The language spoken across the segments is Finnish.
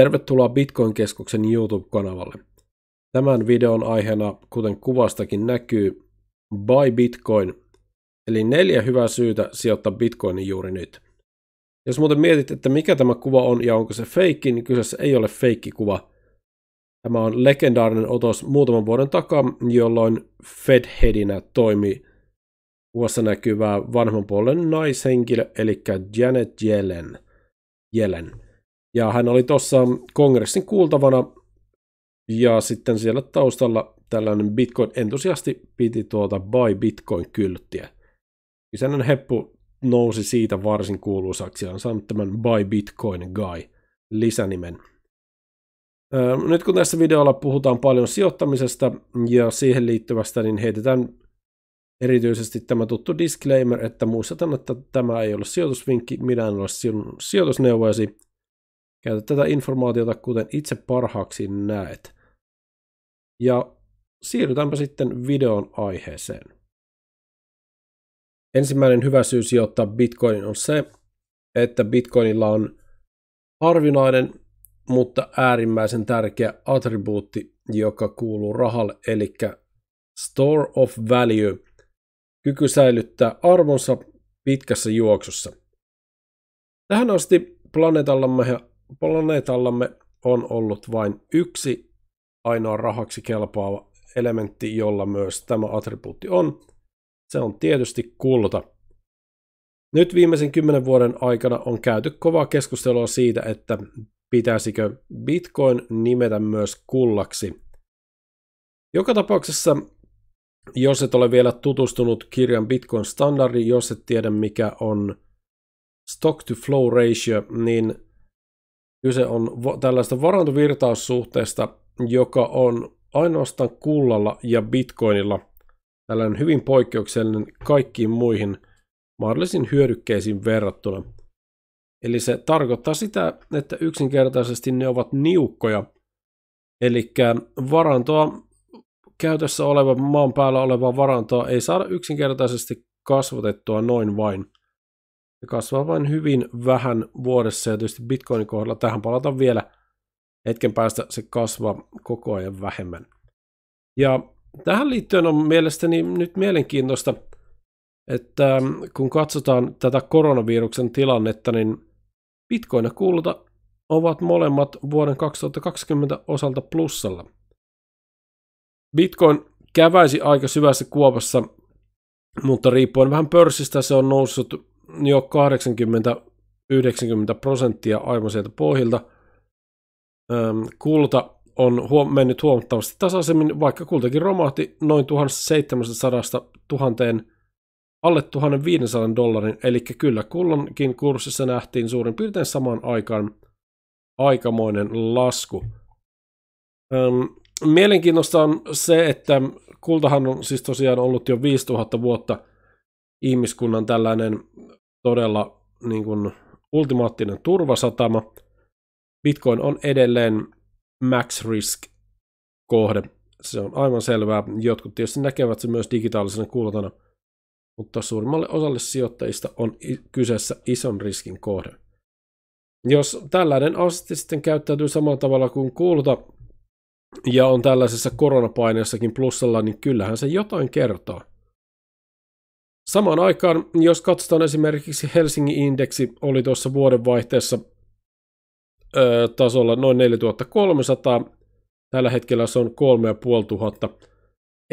Tervetuloa Bitcoin-keskuksen YouTube-kanavalle. Tämän videon aiheena, kuten kuvastakin näkyy, Buy Bitcoin, eli neljä hyvää syytä sijoittaa Bitcoinin juuri nyt. Jos muuten mietit, että mikä tämä kuva on ja onko se feikki, niin kyseessä ei ole feikki kuva. Tämä on legendaarinen otos muutaman vuoden takaa, jolloin Fed-hedinä toimi kuvassa näkyvää vanhemman puolen naishenkilö, eli Janet Yellen. Yellen. Ja hän oli tuossa kongressin kuultavana ja sitten siellä taustalla tällainen Bitcoin-entusiasti piti tuota Buy Bitcoin-kylttiä. Isännän heppu nousi siitä varsin kuuluisaksi ja on saanut tämän Buy Bitcoin Guy lisänimen. Nyt kun tässä videolla puhutaan paljon sijoittamisesta ja siihen liittyvästä, niin heitetään erityisesti tämä tuttu disclaimer, että muistetaan, että tämä ei ole sijoitusvinkki, minä en ole sinun sijoitusneuvojasi, Käytä tätä informaatiota, kuten itse parhaaksi näet. Ja siirrytäänpä sitten videon aiheeseen. Ensimmäinen hyvä syy sijoittaa Bitcoinin on se, että Bitcoinilla on harvinainen, mutta äärimmäisen tärkeä attribuutti, joka kuuluu rahalle, eli store of value, kyky säilyttää arvonsa pitkässä juoksussa. Tähän asti planeetallamme planeetallamme on ollut vain yksi ainoa rahaksi kelpaava elementti, jolla myös tämä attribuutti on. Se on tietysti kulta. Nyt viimeisen kymmenen vuoden aikana on käyty kovaa keskustelua siitä, että pitäisikö Bitcoin nimetä myös kullaksi. Joka tapauksessa, jos et ole vielä tutustunut kirjan Bitcoin-standardiin, jos et tiedä mikä on stock-to-flow ratio, niin – Kyse on tällaista varantovirtaussuhteesta, joka on ainoastaan kullalla ja bitcoinilla tällainen hyvin poikkeuksellinen kaikkiin muihin mahdollisiin hyödykkeisiin verrattuna. Eli se tarkoittaa sitä, että yksinkertaisesti ne ovat niukkoja. Eli varantoa, käytössä oleva maan päällä olevaa varantoa ei saada yksinkertaisesti kasvatettua noin vain. Se kasvaa vain hyvin vähän vuodessa ja tietysti Bitcoinin kohdalla tähän palataan vielä hetken päästä se kasvaa koko ajan vähemmän. Ja tähän liittyen on mielestäni nyt mielenkiintoista, että kun katsotaan tätä koronaviruksen tilannetta, niin Bitcoin ja kulta ovat molemmat vuoden 2020 osalta plussalla. Bitcoin käväisi aika syvässä kuopassa, mutta riippuen vähän pörssistä se on noussut jo 80-90 prosenttia aivan sieltä pohjilta. Kulta on mennyt huomattavasti tasaisemmin, vaikka kultakin romahti noin 1700 tuhanteen alle 1500 dollarin, eli kyllä kullankin kurssissa nähtiin suurin piirtein samaan aikaan aikamoinen lasku. Mielenkiintoista on se, että kultahan on siis tosiaan ollut jo 5000 vuotta ihmiskunnan tällainen todella niin kuin, ultimaattinen turvasatama. Bitcoin on edelleen max risk kohde. Se on aivan selvää. Jotkut tietysti näkevät sen myös digitaalisena kultana, mutta suurimmalle osalle sijoittajista on kyseessä ison riskin kohde. Jos tällainen asetti sitten käyttäytyy samalla tavalla kuin kulta ja on tällaisessa koronapaineessakin plussalla, niin kyllähän se jotain kertoo. Samaan aikaan, jos katsotaan esimerkiksi Helsingin indeksi, oli tuossa vuodenvaihteessa ö, tasolla noin 4300, tällä hetkellä se on 3500,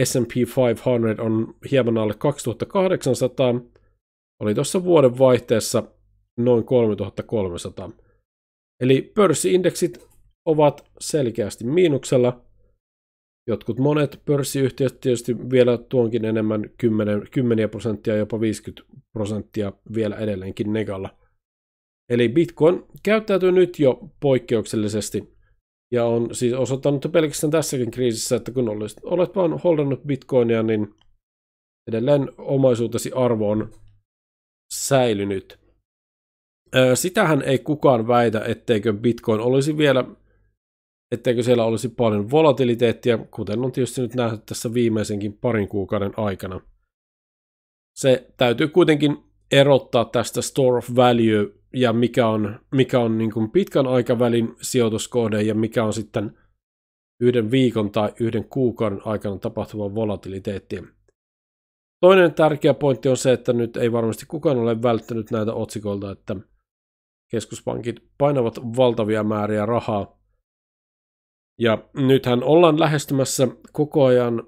S&P 500 on hieman alle 2800, oli tuossa vuodenvaihteessa noin 3300. Eli pörssiindeksit ovat selkeästi miinuksella – Jotkut monet pörssiyhtiöt tietysti vielä tuonkin enemmän 10, 10 prosenttia, jopa 50 prosenttia vielä edelleenkin negalla. Eli Bitcoin käyttäytyy nyt jo poikkeuksellisesti ja on siis osoittanut pelkästään tässäkin kriisissä, että kun olet, olet vaan holdannut Bitcoinia, niin edelleen omaisuutesi arvo on säilynyt. Sitähän ei kukaan väitä, etteikö Bitcoin olisi vielä etteikö siellä olisi paljon volatiliteettia, kuten on tietysti nyt nähty tässä viimeisenkin parin kuukauden aikana. Se täytyy kuitenkin erottaa tästä store of value ja mikä on, mikä on niin kuin pitkän aikavälin sijoituskohde ja mikä on sitten yhden viikon tai yhden kuukauden aikana tapahtuva volatiliteetti. Toinen tärkeä pointti on se, että nyt ei varmasti kukaan ole välttänyt näitä otsikoilta, että keskuspankit painavat valtavia määriä rahaa ja nythän ollaan lähestymässä koko ajan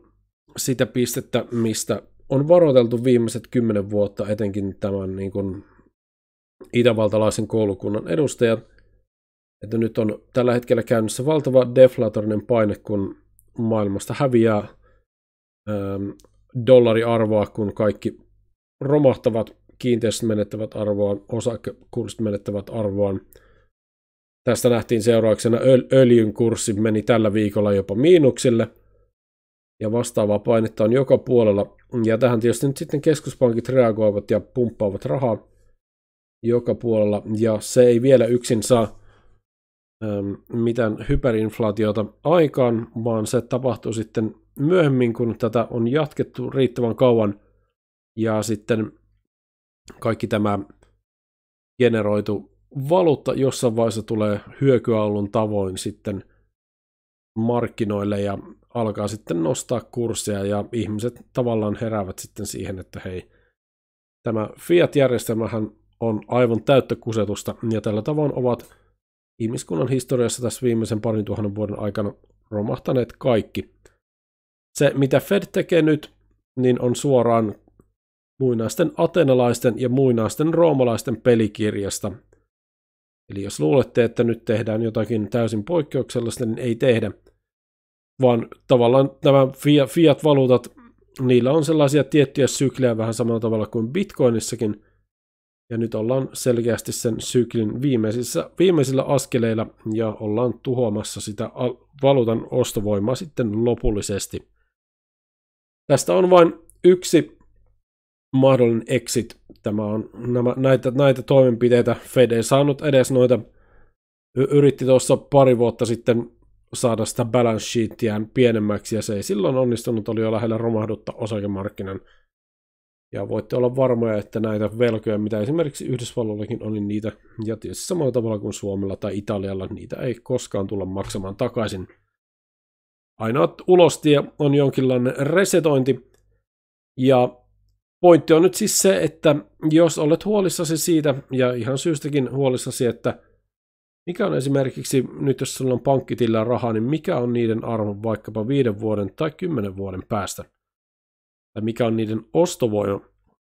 sitä pistettä, mistä on varoiteltu viimeiset kymmenen vuotta, etenkin tämän niin kuin itävaltalaisen koulukunnan edustajat, että nyt on tällä hetkellä käynnissä valtava deflatorinen paine, kun maailmasta häviää ähm, dollariarvoa, kun kaikki romahtavat, kiinteistöt menettävät arvoa, osakekurssit menettävät arvoa, Tästä nähtiin seurauksena öljyn kurssi meni tällä viikolla jopa miinuksille ja vastaavaa painetta on joka puolella. Ja tähän tietysti nyt sitten keskuspankit reagoivat ja pumppaavat rahaa joka puolella ja se ei vielä yksin saa ähm, mitään hyperinflaatiota aikaan, vaan se tapahtuu sitten myöhemmin, kun tätä on jatkettu riittävän kauan ja sitten kaikki tämä generoitu valuutta jossain vaiheessa tulee hyökyaulun tavoin sitten markkinoille ja alkaa sitten nostaa kursseja ja ihmiset tavallaan heräävät sitten siihen, että hei, tämä fiat-järjestelmähän on aivan täyttä kusetusta ja tällä tavoin ovat ihmiskunnan historiassa tässä viimeisen parin tuhannen vuoden aikana romahtaneet kaikki. Se, mitä Fed tekee nyt, niin on suoraan muinaisten atenalaisten ja muinaisten roomalaisten pelikirjasta – Eli jos luulette, että nyt tehdään jotakin täysin poikkeuksellista, niin ei tehdä. Vaan tavallaan nämä fiat-valuutat, niillä on sellaisia tiettyjä syklejä vähän samalla tavalla kuin bitcoinissakin. Ja nyt ollaan selkeästi sen syklin viimeisissä, viimeisillä askeleilla ja ollaan tuhoamassa sitä valuutan ostovoimaa sitten lopullisesti. Tästä on vain yksi mahdollinen exit. Tämä on, nämä, näitä, näitä toimenpiteitä Fed ei saanut edes noita, yritti tuossa pari vuotta sitten saada sitä balance sheetiään pienemmäksi, ja se ei silloin onnistunut, oli jo lähellä romahduttaa osakemarkkinan. Ja voitte olla varmoja, että näitä velkoja, mitä esimerkiksi Yhdysvalloillakin on, niin niitä, ja tietysti samalla tavalla kuin Suomella tai Italialla, niitä ei koskaan tulla maksamaan takaisin. Ainoa ulostie on jonkinlainen resetointi, ja pointti on nyt siis se, että jos olet huolissasi siitä, ja ihan syystäkin huolissasi, että mikä on esimerkiksi, nyt jos sulla on pankkitillä rahaa, niin mikä on niiden arvo vaikkapa viiden vuoden tai kymmenen vuoden päästä? Tai mikä on niiden ostovoima,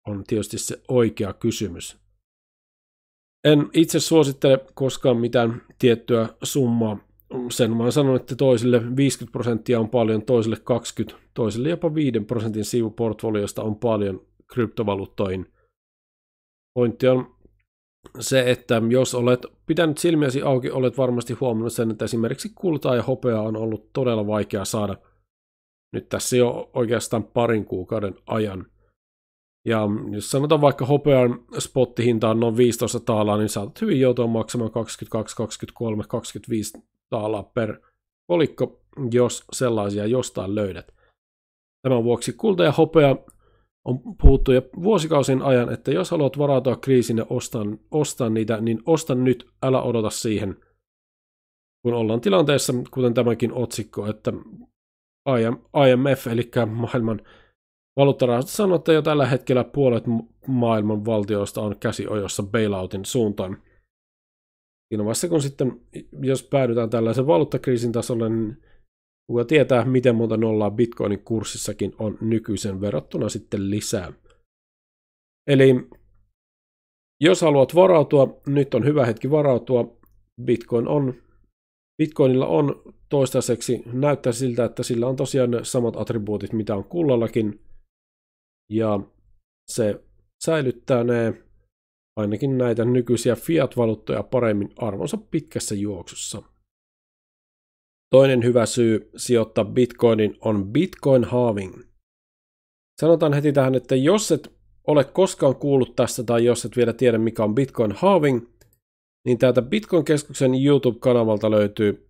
on tietysti se oikea kysymys. En itse suosittele koskaan mitään tiettyä summaa. Sen vaan sanon, että toisille 50 prosenttia on paljon, toisille 20, toisille jopa 5 prosentin sivuportfoliosta on paljon, kryptovaluuttoihin. Pointti on se, että jos olet pitänyt silmiäsi auki, olet varmasti huomannut sen, että esimerkiksi kultaa ja hopeaa on ollut todella vaikea saada nyt tässä jo oikeastaan parin kuukauden ajan. Ja jos sanotaan vaikka hopean spottihinta on noin 15 taalaa, niin saatat hyvin joutua maksamaan 22, 23, 25 taalaa per kolikko, jos sellaisia jostain löydät. Tämän vuoksi kulta ja hopea on puhuttu jo vuosikausin ajan, että jos haluat varautua kriisin ja ostaa, ostaa niitä, niin osta nyt, älä odota siihen, kun ollaan tilanteessa, kuten tämäkin otsikko, että IMF, eli maailman valuuttarahasto, sanoo, että jo tällä hetkellä puolet maailman valtioista on käsiojossa bailoutin suuntaan. Siinä vaiheessa, kun sitten, jos päädytään tällaisen valuuttakriisin tasolle, niin Kuka tietää, miten monta nollaa bitcoinin kurssissakin on nykyisen verrattuna sitten lisää. Eli jos haluat varautua, nyt on hyvä hetki varautua. Bitcoin on, Bitcoinilla on toistaiseksi, näyttää siltä, että sillä on tosiaan ne samat attribuutit, mitä on kullallakin. Ja se säilyttää ne ainakin näitä nykyisiä fiat-valuuttoja paremmin arvonsa pitkässä juoksussa. Toinen hyvä syy sijoittaa bitcoinin on bitcoin halving. Sanotaan heti tähän, että jos et ole koskaan kuullut tästä tai jos et vielä tiedä mikä on bitcoin halving, niin täältä Bitcoin-keskuksen YouTube-kanavalta löytyy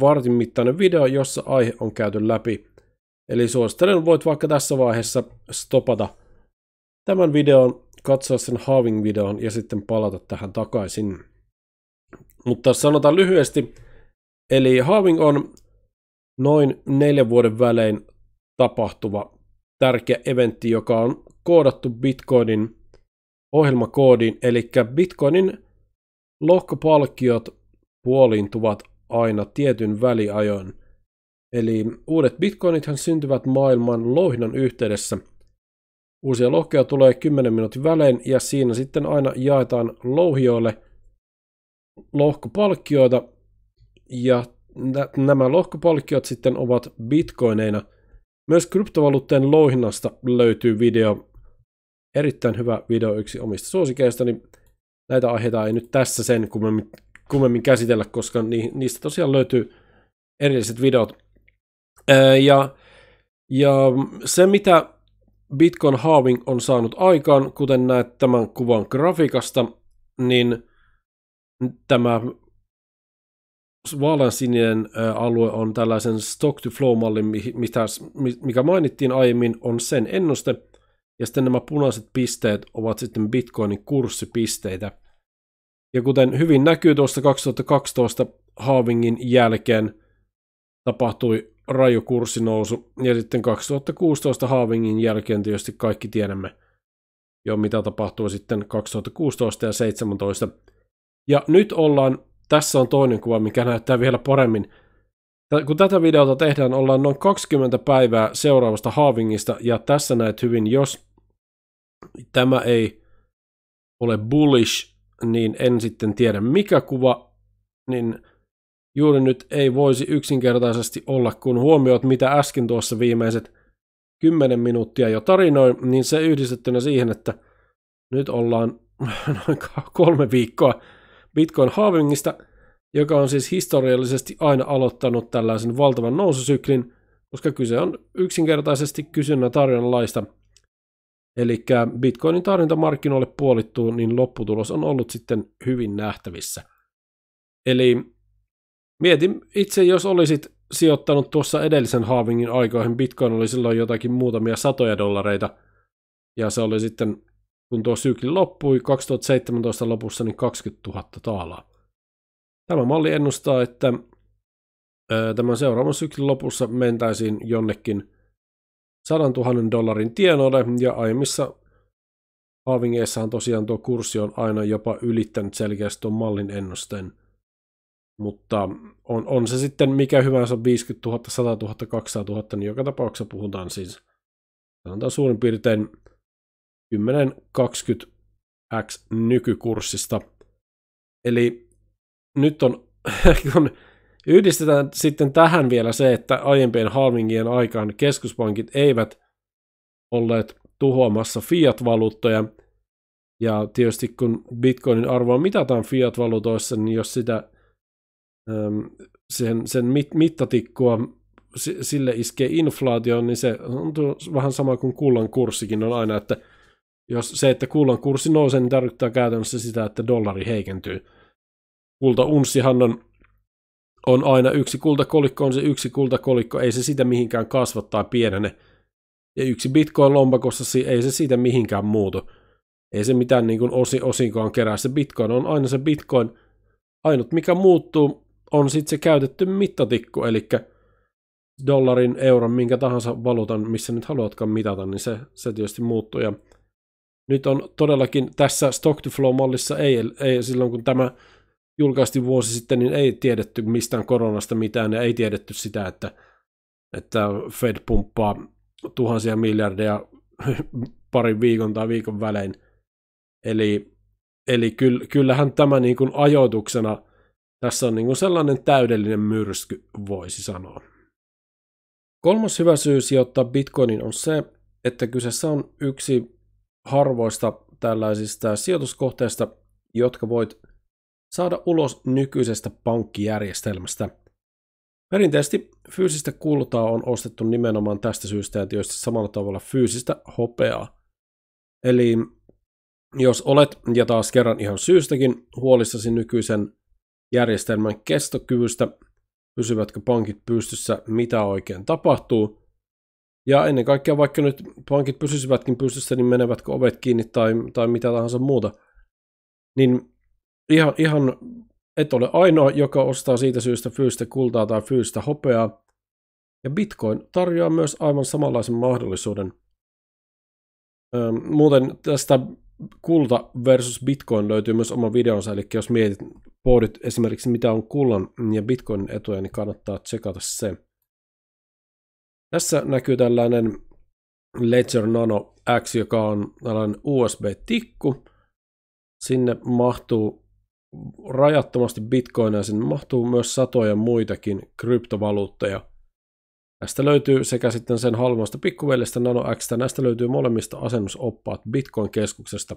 vartin mittainen video, jossa aihe on käyty läpi. Eli suosittelen, voit vaikka tässä vaiheessa stopata tämän videon, katsoa sen halving-videon ja sitten palata tähän takaisin. Mutta sanotaan lyhyesti, Eli halving on noin neljän vuoden välein tapahtuva tärkeä eventti, joka on koodattu Bitcoinin ohjelmakoodiin, eli Bitcoinin lohkopalkkiot puoliintuvat aina tietyn väliajoin. Eli uudet bitcoinithan syntyvät maailman louhinnan yhteydessä. Uusia lohkoja tulee 10 minuutin välein ja siinä sitten aina jaetaan louhijoille lohkopalkkioita ja nämä lohkopalkkiot sitten ovat bitcoineina. Myös kryptovaluutteen louhinnasta löytyy video. Erittäin hyvä video yksi omista suosikeista niin Näitä aiheita ei nyt tässä sen kummemmin, kummemmin käsitellä, koska niistä tosiaan löytyy erilliset videot. Ja, ja se, mitä Bitcoin halving on saanut aikaan, kuten näet tämän kuvan grafiikasta, niin tämä vaaleansininen alue on tällaisen stock-to-flow-mallin, mikä mainittiin aiemmin, on sen ennuste, ja sitten nämä punaiset pisteet ovat sitten Bitcoinin kurssipisteitä. Ja kuten hyvin näkyy tuosta 2012 Haavingin jälkeen tapahtui raju kurssinousu, ja sitten 2016 Haavingin jälkeen tietysti kaikki tiedämme jo mitä tapahtui sitten 2016 ja 2017. Ja nyt ollaan tässä on toinen kuva, mikä näyttää vielä paremmin. Kun tätä videota tehdään, ollaan noin 20 päivää seuraavasta haavingista, ja tässä näet hyvin, jos tämä ei ole bullish, niin en sitten tiedä mikä kuva, niin juuri nyt ei voisi yksinkertaisesti olla, kun huomioit mitä äsken tuossa viimeiset 10 minuuttia jo tarinoin, niin se yhdistettynä siihen, että nyt ollaan noin kolme viikkoa Bitcoin halvingista, joka on siis historiallisesti aina aloittanut tällaisen valtavan noususyklin, koska kyse on yksinkertaisesti kysynnän tarjonnan laista. Eli Bitcoinin tarjonta markkinoille puolittuu, niin lopputulos on ollut sitten hyvin nähtävissä. Eli mietin itse, jos olisit sijoittanut tuossa edellisen halvingin aikoihin, Bitcoin oli silloin jotakin muutamia satoja dollareita, ja se oli sitten kun tuo sykli loppui 2017 lopussa, niin 20 000 taalaa. Tämä malli ennustaa, että tämän seuraavan syklin lopussa mentäisiin jonnekin 100 000 dollarin tienoille, ja aiemmissa haavingeissahan tosiaan tuo kurssi on aina jopa ylittänyt selkeästi tuon mallin ennusteen. Mutta on, on se sitten mikä hyvänsä 50 000, 100 000, 200 000, niin joka tapauksessa puhutaan siis sanotaan suurin piirtein 1020x nykykurssista. Eli nyt on, kun yhdistetään sitten tähän vielä se, että aiempien halvingien aikaan keskuspankit eivät olleet tuhoamassa fiat-valuuttoja, ja tietysti kun bitcoinin arvoa mitataan fiat-valuutoissa, niin jos sitä ähm, sen, sen mittatikkoa sille iskee inflaatio, niin se on vähän sama kuin kullan kurssikin on aina, että jos se, että kullan kurssi nousee, niin tarkoittaa käytännössä sitä, että dollari heikentyy. Kulta-unssihan on, on aina yksi kultakolikko, on se yksi kultakolikko, ei se sitä mihinkään kasva tai pienene. Ja yksi bitcoin-lompakossa ei se siitä mihinkään muutu. Ei se mitään niin kuin osi, osinkoon kerää. Se bitcoin on aina se bitcoin. Ainut mikä muuttuu on sitten se käytetty mittatikku, eli dollarin, euron, minkä tahansa valuutan, missä nyt haluatkaan mitata, niin se, se tietysti muuttuu. Ja nyt on todellakin tässä stock to flow-mallissa ei, ei silloin kun tämä julkaistiin vuosi sitten, niin ei tiedetty mistään koronasta mitään ja ei tiedetty sitä, että, että Fed pumppaa tuhansia miljardeja parin viikon tai viikon välein. Eli, eli kyllähän tämä niin kuin ajoituksena, tässä on niin kuin sellainen täydellinen myrsky, voisi sanoa. Kolmas hyvä syy sijoittaa bitcoinin on se, että kyseessä on yksi harvoista tällaisista sijoituskohteista, jotka voit saada ulos nykyisestä pankkijärjestelmästä. Perinteisesti fyysistä kultaa on ostettu nimenomaan tästä syystä ja tietysti samalla tavalla fyysistä hopeaa. Eli jos olet, ja taas kerran ihan syystäkin, huolissasi nykyisen järjestelmän kestokyvystä, pysyvätkö pankit pystyssä, mitä oikein tapahtuu, ja ennen kaikkea, vaikka nyt pankit pysyisivätkin pystyssä, niin menevätkö ovet kiinni tai, tai mitä tahansa muuta, niin ihan, ihan et ole ainoa, joka ostaa siitä syystä fyystä kultaa tai fyystä hopeaa. Ja Bitcoin tarjoaa myös aivan samanlaisen mahdollisuuden. Öö, muuten tästä kulta versus Bitcoin löytyy myös oma videonsa, eli jos mietit, pohdit esimerkiksi mitä on kullan ja Bitcoinin etuja, niin kannattaa tsekata se. Tässä näkyy tällainen Ledger Nano X, joka on tällainen USB-tikku. Sinne mahtuu rajattomasti bitcoinia, sinne mahtuu myös satoja muitakin kryptovaluutteja. Tästä löytyy sekä sitten sen halvasta pikkuveljestä Nano X, näistä löytyy molemmista asennusoppaat Bitcoin-keskuksesta.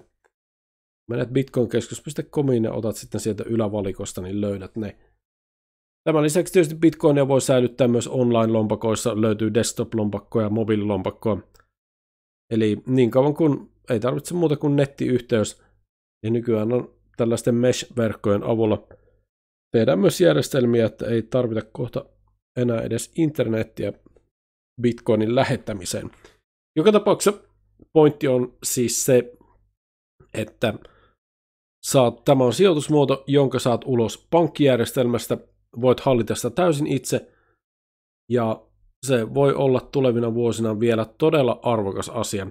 Menet bitcoinkeskus.comiin ja otat sitten sieltä ylävalikosta, niin löydät ne. Tämän lisäksi tietysti bitcoinia voi säilyttää myös online-lompakoissa, löytyy desktop-lompakkoa ja mobiililompakkoa. Eli niin kauan kuin ei tarvitse muuta kuin nettiyhteys, ja nykyään on tällaisten mesh-verkkojen avulla tehdään myös järjestelmiä, että ei tarvita kohta enää edes internettiä bitcoinin lähettämiseen. Joka tapauksessa pointti on siis se, että saat, tämä on sijoitusmuoto, jonka saat ulos pankkijärjestelmästä – voit hallita sitä täysin itse ja se voi olla tulevina vuosina vielä todella arvokas asia.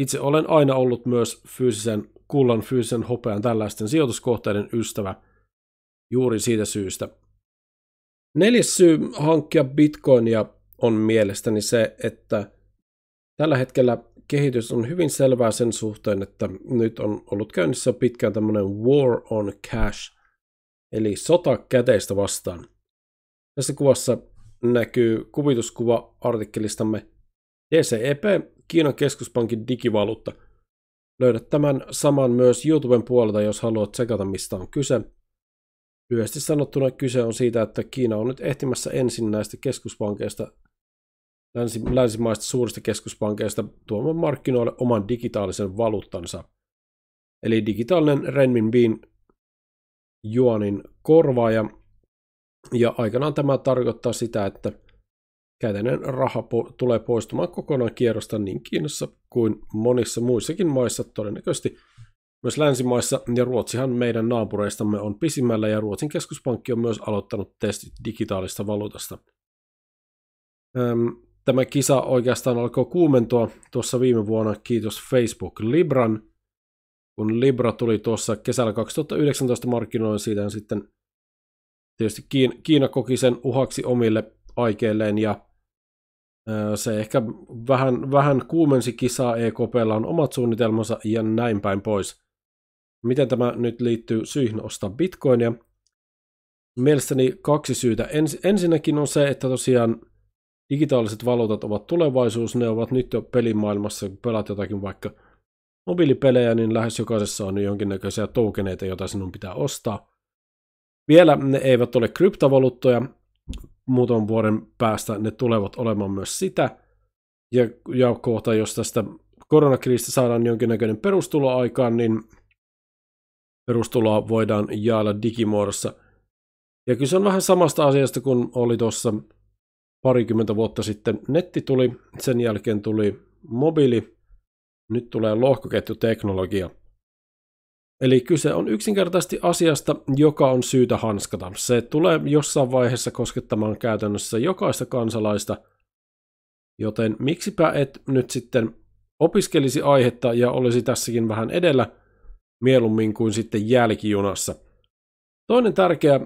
Itse olen aina ollut myös fyysisen kullan, fyysisen hopean tällaisten sijoituskohteiden ystävä juuri siitä syystä. Neljäs syy hankkia bitcoinia on mielestäni se, että tällä hetkellä kehitys on hyvin selvää sen suhteen, että nyt on ollut käynnissä pitkään tämmöinen war on cash – eli sota käteistä vastaan. Tässä kuvassa näkyy kuvituskuva artikkelistamme DCEP, Kiinan keskuspankin digivaluutta. Löydät tämän saman myös YouTuben puolelta, jos haluat sekata mistä on kyse. Lyhyesti sanottuna kyse on siitä, että Kiina on nyt ehtimässä ensin näistä keskuspankeista, länsi, länsimaista suurista keskuspankeista tuomaan markkinoille oman digitaalisen valuuttansa. Eli digitaalinen renminbiin juonin korvaaja. Ja aikanaan tämä tarkoittaa sitä, että käteinen raha po- tulee poistumaan kokonaan kierrosta niin Kiinassa kuin monissa muissakin maissa, todennäköisesti myös länsimaissa, ja Ruotsihan meidän naapureistamme on pisimmällä, ja Ruotsin keskuspankki on myös aloittanut testit digitaalista valuutasta. Öm, tämä kisa oikeastaan alkoi kuumentua tuossa viime vuonna, kiitos Facebook Libran, kun Libra tuli tuossa kesällä 2019 markkinoin siitä sitten tietysti Kiina koki sen uhaksi omille aikeilleen ja se ehkä vähän, vähän kuumensi kisaa EKPlla on omat suunnitelmansa ja näin päin pois. Miten tämä nyt liittyy syihin ostaa bitcoinia? Mielestäni kaksi syytä. Ens, ensinnäkin on se, että tosiaan digitaaliset valuutat ovat tulevaisuus, ne ovat nyt jo pelimaailmassa, kun pelaat jotakin vaikka – mobiilipelejä, niin lähes jokaisessa on jonkinnäköisiä toukeneita, joita sinun pitää ostaa. Vielä ne eivät ole kryptovaluuttoja, muutaman vuoden päästä ne tulevat olemaan myös sitä. Ja, ja kohta, jos tästä koronakriisistä saadaan jonkinnäköinen perustulo aikaan, niin perustuloa voidaan jaella digimuodossa. Ja kyse on vähän samasta asiasta kuin oli tuossa parikymmentä vuotta sitten netti tuli, sen jälkeen tuli mobiili, nyt tulee lohkoketjuteknologia. Eli kyse on yksinkertaisesti asiasta, joka on syytä hanskata. Se tulee jossain vaiheessa koskettamaan käytännössä jokaista kansalaista, joten miksipä et nyt sitten opiskelisi aihetta ja olisi tässäkin vähän edellä mieluummin kuin sitten jälkijunassa. Toinen tärkeä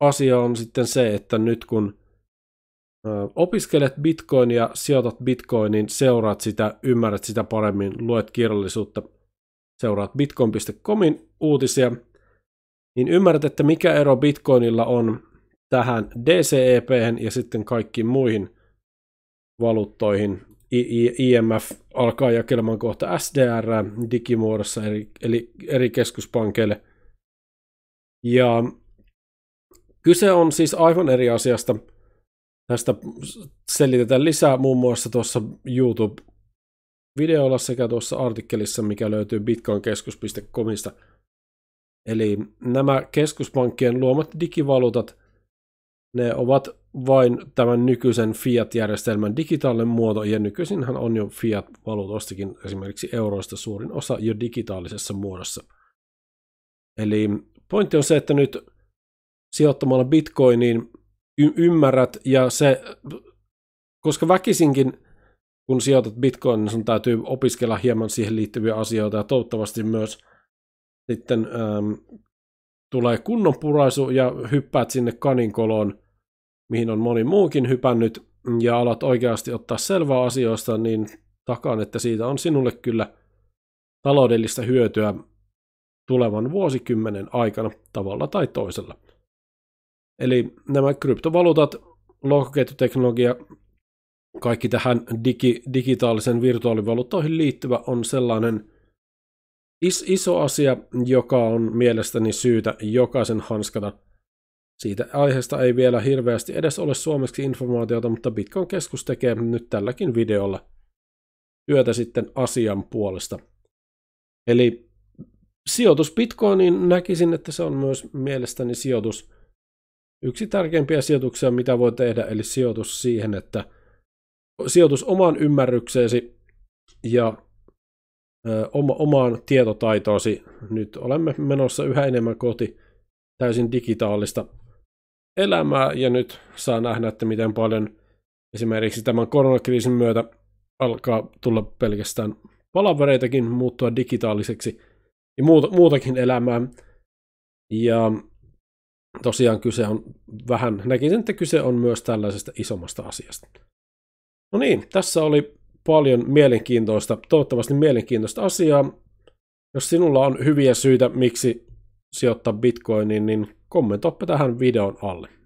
asia on sitten se, että nyt kun opiskelet bitcoinia, sijoitat bitcoinin, seuraat sitä, ymmärrät sitä paremmin, luet kirjallisuutta, seuraat bitcoin.comin uutisia, niin ymmärrät, että mikä ero bitcoinilla on tähän DCEP ja sitten kaikkiin muihin valuuttoihin. IMF alkaa jakelemaan kohta SDR digimuodossa eri, eli eri keskuspankeille. Ja kyse on siis aivan eri asiasta – Tästä selitetään lisää muun muassa tuossa YouTube-videolla sekä tuossa artikkelissa, mikä löytyy bitcoinkeskus.comista. Eli nämä keskuspankkien luomat digivaluutat, ne ovat vain tämän nykyisen fiat-järjestelmän digitaalinen muoto, ja nykyisinhän on jo fiat-valuutostakin esimerkiksi euroista suurin osa jo digitaalisessa muodossa. Eli pointti on se, että nyt sijoittamalla bitcoiniin y- ymmärrät ja se, koska väkisinkin kun sijoitat bitcoinin, niin sun täytyy opiskella hieman siihen liittyviä asioita ja toivottavasti myös sitten ähm, tulee kunnon puraisu ja hyppäät sinne kaninkoloon, mihin on moni muukin hypännyt ja alat oikeasti ottaa selvää asioista, niin takaan, että siitä on sinulle kyllä taloudellista hyötyä tulevan vuosikymmenen aikana tavalla tai toisella. Eli nämä kryptovaluutat, lohkoketjuteknologia, kaikki tähän digi, digitaalisen virtuaalivaluuttoihin liittyvä on sellainen is, iso asia, joka on mielestäni syytä jokaisen hanskata. Siitä aiheesta ei vielä hirveästi edes ole suomeksi informaatiota, mutta Bitcoin-keskus tekee nyt tälläkin videolla työtä sitten asian puolesta. Eli sijoitus Bitcoiniin näkisin, että se on myös mielestäni sijoitus – yksi tärkeimpiä sijoituksia, mitä voi tehdä, eli sijoitus siihen, että sijoitus omaan ymmärrykseesi ja oma, omaan tietotaitoosi. Nyt olemme menossa yhä enemmän kohti täysin digitaalista elämää ja nyt saa nähdä, että miten paljon esimerkiksi tämän koronakriisin myötä alkaa tulla pelkästään palavereitakin muuttua digitaaliseksi ja muuta, muutakin elämää. Ja tosiaan kyse on vähän, näkisin, että kyse on myös tällaisesta isommasta asiasta. No niin, tässä oli paljon mielenkiintoista, toivottavasti mielenkiintoista asiaa. Jos sinulla on hyviä syitä, miksi sijoittaa bitcoinin, niin kommentoipa tähän videon alle.